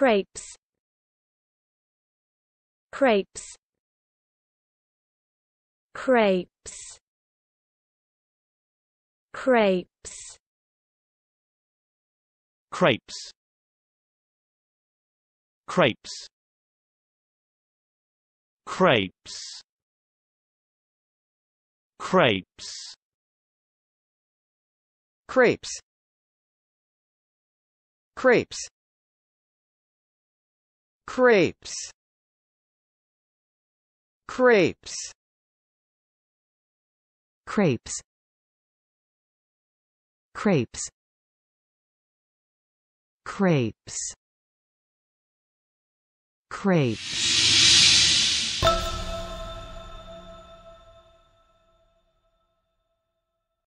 crepes crepes crepes crepes crepes crepes crepes crepes crepes crepes crepes crepes crepes crepes crepes crepes